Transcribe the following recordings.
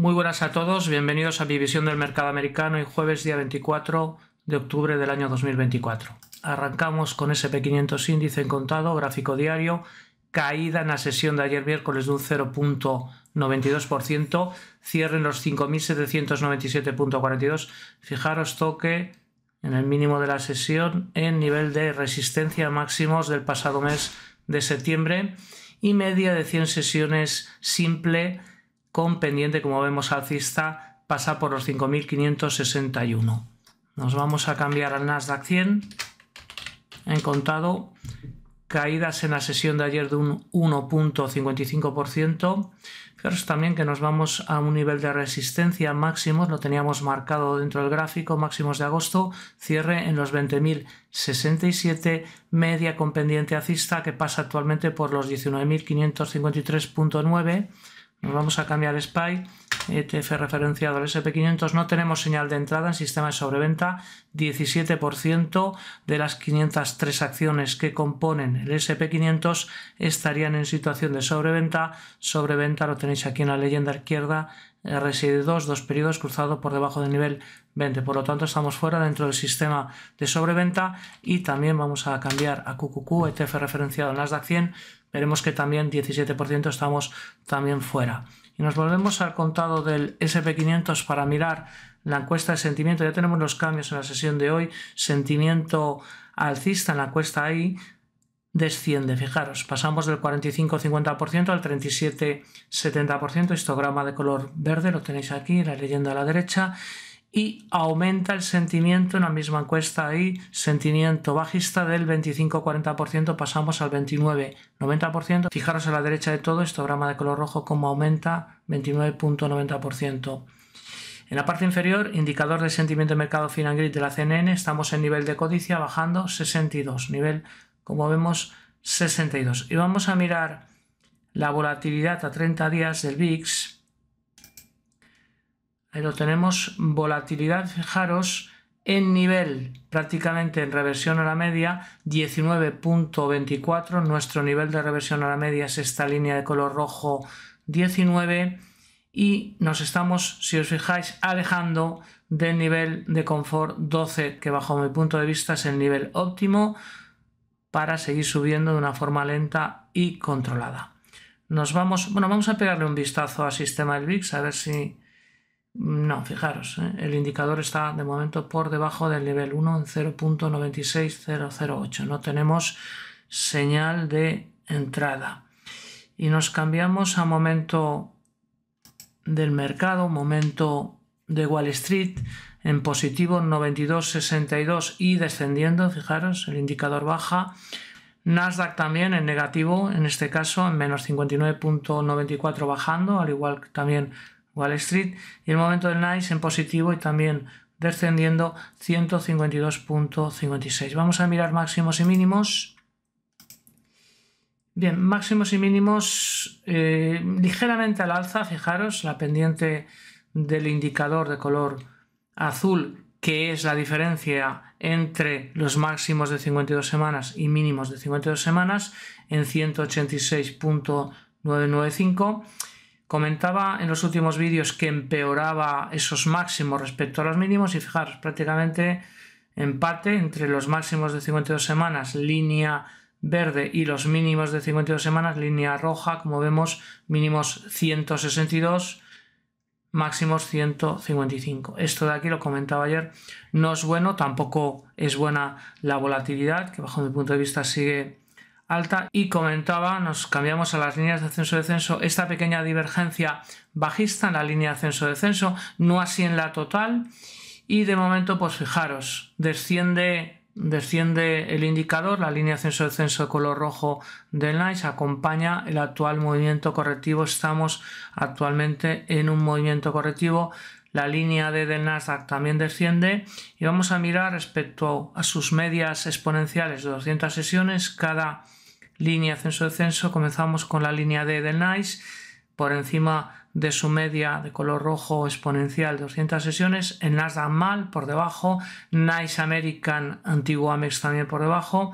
Muy buenas a todos, bienvenidos a mi visión del mercado americano y jueves día 24 de octubre del año 2024. Arrancamos con SP500 índice en contado, gráfico diario, caída en la sesión de ayer miércoles de un 0.92%, cierre en los 5.797.42. Fijaros toque en el mínimo de la sesión en nivel de resistencia máximos del pasado mes de septiembre y media de 100 sesiones simple con pendiente, como vemos, alcista, pasa por los 5.561. Nos vamos a cambiar al Nasdaq 100. En contado, caídas en la sesión de ayer de un 1.55%. Fijaros también que nos vamos a un nivel de resistencia máximo, lo teníamos marcado dentro del gráfico, máximos de agosto, cierre en los 20.067, media con pendiente alcista, que pasa actualmente por los 19.553.9 nos vamos a cambiar SPY, ETF referenciado al SP500. No tenemos señal de entrada en sistema de sobreventa. 17% de las 503 acciones que componen el SP500 estarían en situación de sobreventa. Sobreventa lo tenéis aquí en la leyenda izquierda. RSI2, dos periodos cruzados por debajo del nivel 20. Por lo tanto, estamos fuera dentro del sistema de sobreventa y también vamos a cambiar a QQQ, ETF referenciado en Nasdaq 100 veremos que también 17% estamos también fuera. Y nos volvemos al contado del SP500 para mirar la encuesta de sentimiento. Ya tenemos los cambios en la sesión de hoy. Sentimiento alcista en la encuesta ahí desciende. Fijaros, pasamos del 45-50% al 37-70%. Histograma de color verde, lo tenéis aquí, la leyenda a la derecha y aumenta el sentimiento en la misma encuesta ahí, sentimiento bajista del 25-40% pasamos al 29-90%. Fijaros a la derecha de todo, histograma de color rojo, cómo aumenta 29.90%. En la parte inferior, indicador de sentimiento de mercado Finangrid de la CNN, estamos en nivel de codicia bajando 62, nivel, como vemos, 62. Y vamos a mirar la volatilidad a 30 días del VIX Ahí lo tenemos, volatilidad, fijaros, en nivel prácticamente en reversión a la media 19.24 nuestro nivel de reversión a la media es esta línea de color rojo 19 y nos estamos si os fijáis alejando del nivel de confort 12 que bajo mi punto de vista es el nivel óptimo para seguir subiendo de una forma lenta y controlada nos vamos bueno vamos a pegarle un vistazo al sistema del VIX a ver si no, fijaros, ¿eh? el indicador está de momento por debajo del nivel 1 en 0.96008. No tenemos señal de entrada. Y nos cambiamos a momento del mercado, momento de Wall Street en positivo 92.62 y descendiendo, fijaros, el indicador baja. Nasdaq también en negativo, en este caso en menos 59.94 bajando, al igual que también Wall Street y el momento del NICE en positivo y también descendiendo 152.56. Vamos a mirar máximos y mínimos. Bien, máximos y mínimos eh, ligeramente al alza, fijaros, la pendiente del indicador de color azul, que es la diferencia entre los máximos de 52 semanas y mínimos de 52 semanas, en 186.995 Comentaba en los últimos vídeos que empeoraba esos máximos respecto a los mínimos y fijaros, prácticamente empate entre los máximos de 52 semanas, línea verde y los mínimos de 52 semanas, línea roja, como vemos, mínimos 162, máximos 155. Esto de aquí lo comentaba ayer, no es bueno, tampoco es buena la volatilidad, que bajo mi punto de vista sigue alta y comentaba, nos cambiamos a las líneas de ascenso-descenso, esta pequeña divergencia bajista en la línea de ascenso-descenso, no así en la total y de momento pues fijaros, desciende desciende el indicador, la línea de ascenso-descenso de color rojo del NICE acompaña el actual movimiento correctivo, estamos actualmente en un movimiento correctivo, la línea de del Nasdaq también desciende y vamos a mirar respecto a sus medias exponenciales de 200 sesiones cada línea ascenso-descenso, comenzamos con la línea D del NICE, por encima de su media de color rojo exponencial 200 sesiones, el Nasdaq MAL por debajo, NICE American antiguo Amex también por debajo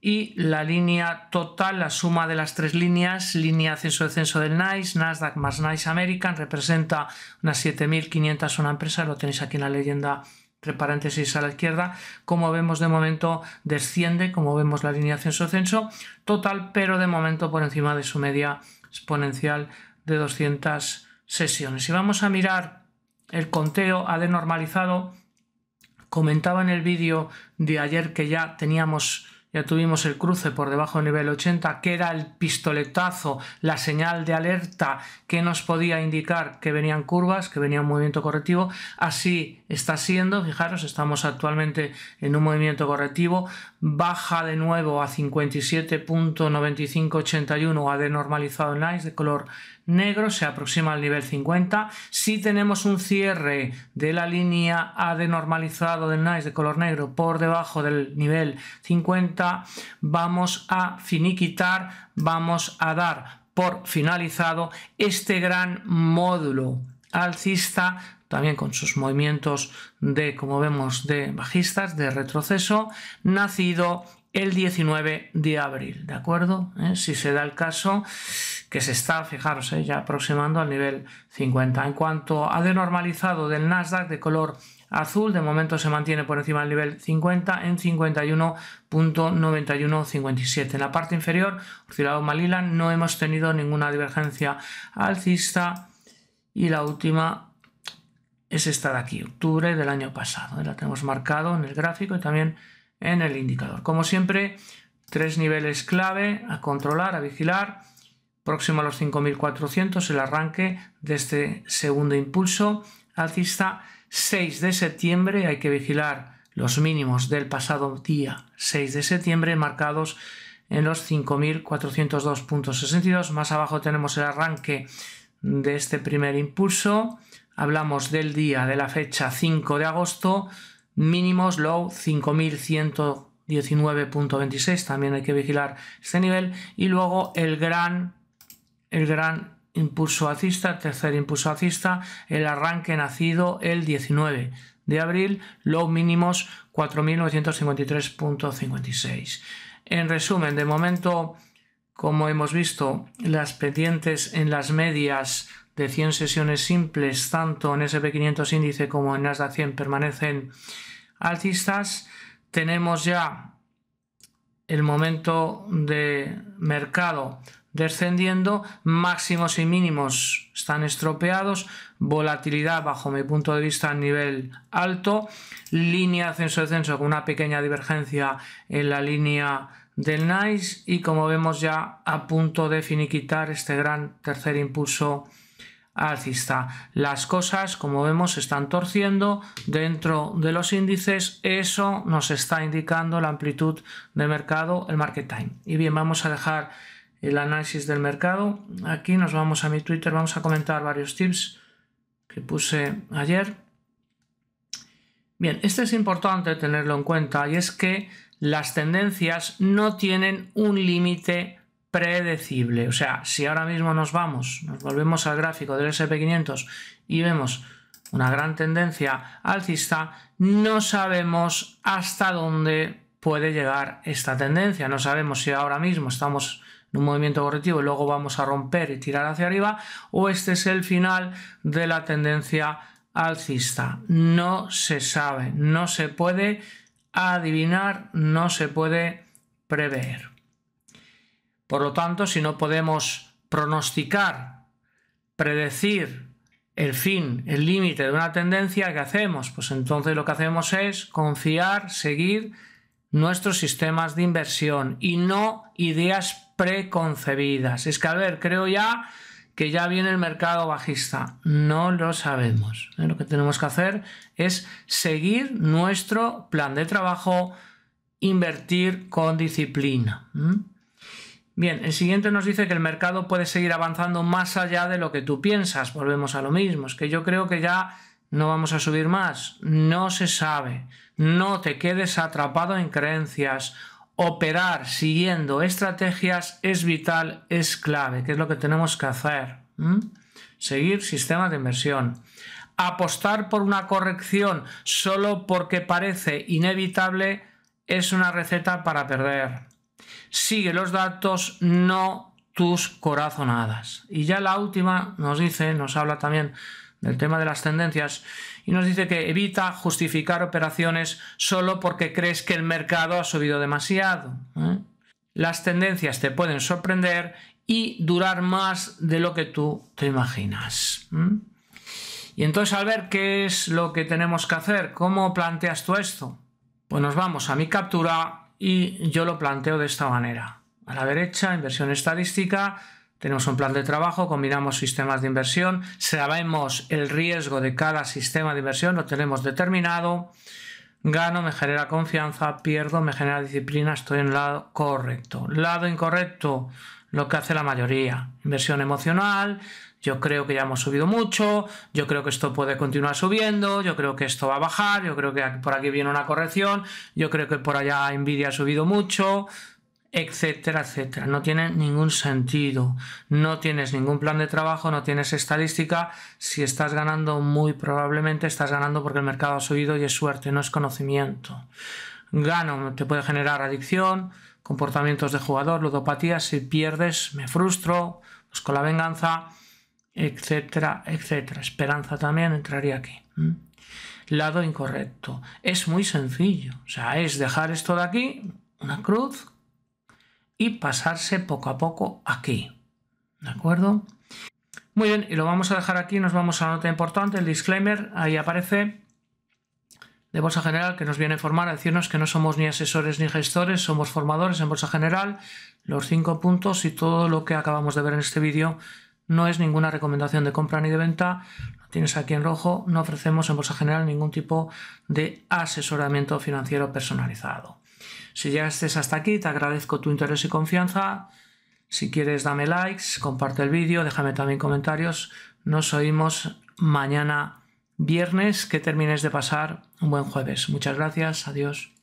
y la línea total, la suma de las tres líneas, línea ascenso-descenso del NICE, Nasdaq más NICE American, representa unas 7.500 una empresa, lo tenéis aquí en la leyenda entre paréntesis a la izquierda, como vemos de momento desciende, como vemos la línea censo-censo total, pero de momento por encima de su media exponencial de 200 sesiones. Si vamos a mirar el conteo ha denormalizado comentaba en el vídeo de ayer que ya teníamos ya tuvimos el cruce por debajo del nivel 80, que era el pistoletazo, la señal de alerta que nos podía indicar que venían curvas, que venía un movimiento correctivo. Así está siendo, fijaros, estamos actualmente en un movimiento correctivo. Baja de nuevo a 57.9581 ha denormalizado el nice de color negro, se aproxima al nivel 50. Si tenemos un cierre de la línea AD normalizado del NICE de color negro por debajo del nivel 50, vamos a finiquitar, vamos a dar por finalizado este gran módulo alcista también con sus movimientos de, como vemos, de bajistas, de retroceso, nacido el 19 de abril, ¿de acuerdo? ¿Eh? Si se da el caso, que se está, fijaros, ¿eh? ya aproximando al nivel 50. En cuanto a denormalizado del Nasdaq de color azul. De momento se mantiene por encima del nivel 50 en 51.9157. En la parte inferior, oscilado Malila, no hemos tenido ninguna divergencia alcista. Y la última es esta de aquí, octubre del año pasado. La tenemos marcado en el gráfico y también en el indicador. Como siempre, tres niveles clave a controlar, a vigilar. Próximo a los 5.400 el arranque de este segundo impulso alcista 6 de septiembre hay que vigilar los mínimos del pasado día 6 de septiembre marcados en los 5.402.62. Más abajo tenemos el arranque de este primer impulso. Hablamos del día, de la fecha 5 de agosto, mínimos low 5.119.26. También hay que vigilar este nivel. Y luego el gran, el gran impulso alcista, tercer impulso alcista, el arranque nacido el 19 de abril, low mínimos 4.953.56. En resumen, de momento, como hemos visto, las pendientes en las medias de 100 sesiones simples, tanto en SP500 índice como en Nasdaq 100, permanecen alcistas. Tenemos ya el momento de mercado descendiendo, máximos y mínimos están estropeados, volatilidad bajo mi punto de vista a nivel alto, línea ascenso-descenso con una pequeña divergencia en la línea del NICE y como vemos ya a punto de finiquitar este gran tercer impulso alcista. Las cosas, como vemos, están torciendo dentro de los índices. Eso nos está indicando la amplitud de mercado, el market time. Y bien, vamos a dejar el análisis del mercado. Aquí nos vamos a mi Twitter, vamos a comentar varios tips que puse ayer. Bien, este es importante tenerlo en cuenta y es que las tendencias no tienen un límite predecible. O sea, si ahora mismo nos vamos, nos volvemos al gráfico del SP500 y vemos una gran tendencia alcista, no sabemos hasta dónde puede llegar esta tendencia. No sabemos si ahora mismo estamos un movimiento correctivo y luego vamos a romper y tirar hacia arriba, o este es el final de la tendencia alcista. No se sabe, no se puede adivinar, no se puede prever. Por lo tanto, si no podemos pronosticar, predecir el fin, el límite de una tendencia, ¿qué hacemos? Pues entonces lo que hacemos es confiar, seguir nuestros sistemas de inversión y no ideas preconcebidas. Es que, a ver, creo ya que ya viene el mercado bajista. No lo sabemos. Eh, lo que tenemos que hacer es seguir nuestro plan de trabajo, invertir con disciplina. ¿Mm? Bien, el siguiente nos dice que el mercado puede seguir avanzando más allá de lo que tú piensas. Volvemos a lo mismo. Es que yo creo que ya no vamos a subir más. No se sabe. No te quedes atrapado en creencias operar siguiendo estrategias es vital, es clave, que es lo que tenemos que hacer. Seguir sistemas de inversión. Apostar por una corrección solo porque parece inevitable es una receta para perder. Sigue los datos, no tus corazonadas. Y ya la última nos dice, nos habla también del tema de las tendencias, y nos dice que evita justificar operaciones solo porque crees que el mercado ha subido demasiado. ¿eh? Las tendencias te pueden sorprender y durar más de lo que tú te imaginas. ¿eh? Y entonces, al ver qué es lo que tenemos que hacer, ¿cómo planteas tú esto? Pues nos vamos a mi captura y yo lo planteo de esta manera. A la derecha, inversión estadística, tenemos un plan de trabajo, combinamos sistemas de inversión, sabemos el riesgo de cada sistema de inversión, lo tenemos determinado. Gano, me genera confianza, pierdo, me genera disciplina, estoy en el lado correcto. Lado incorrecto, lo que hace la mayoría. Inversión emocional, yo creo que ya hemos subido mucho, yo creo que esto puede continuar subiendo, yo creo que esto va a bajar, yo creo que por aquí viene una corrección, yo creo que por allá envidia ha subido mucho, etcétera, etcétera. No tiene ningún sentido. No tienes ningún plan de trabajo, no tienes estadística. Si estás ganando, muy probablemente estás ganando porque el mercado ha subido y es suerte, no es conocimiento. Gano, te puede generar adicción, comportamientos de jugador, ludopatía. Si pierdes, me frustro, busco pues la venganza, etcétera, etcétera. Esperanza también entraría aquí. ¿Mm? Lado incorrecto. Es muy sencillo. O sea, es dejar esto de aquí, una cruz, y pasarse poco a poco aquí. ¿De acuerdo? Muy bien, y lo vamos a dejar aquí, nos vamos a la nota importante, el disclaimer, ahí aparece de Bolsa General que nos viene a informar, a decirnos que no somos ni asesores ni gestores, somos formadores en Bolsa General, los cinco puntos y todo lo que acabamos de ver en este vídeo no es ninguna recomendación de compra ni de venta, lo tienes aquí en rojo, no ofrecemos en Bolsa General ningún tipo de asesoramiento financiero personalizado. Si llegaste hasta aquí, te agradezco tu interés y confianza. Si quieres, dame likes, comparte el vídeo, déjame también comentarios. Nos oímos mañana viernes, que termines de pasar un buen jueves. Muchas gracias, adiós.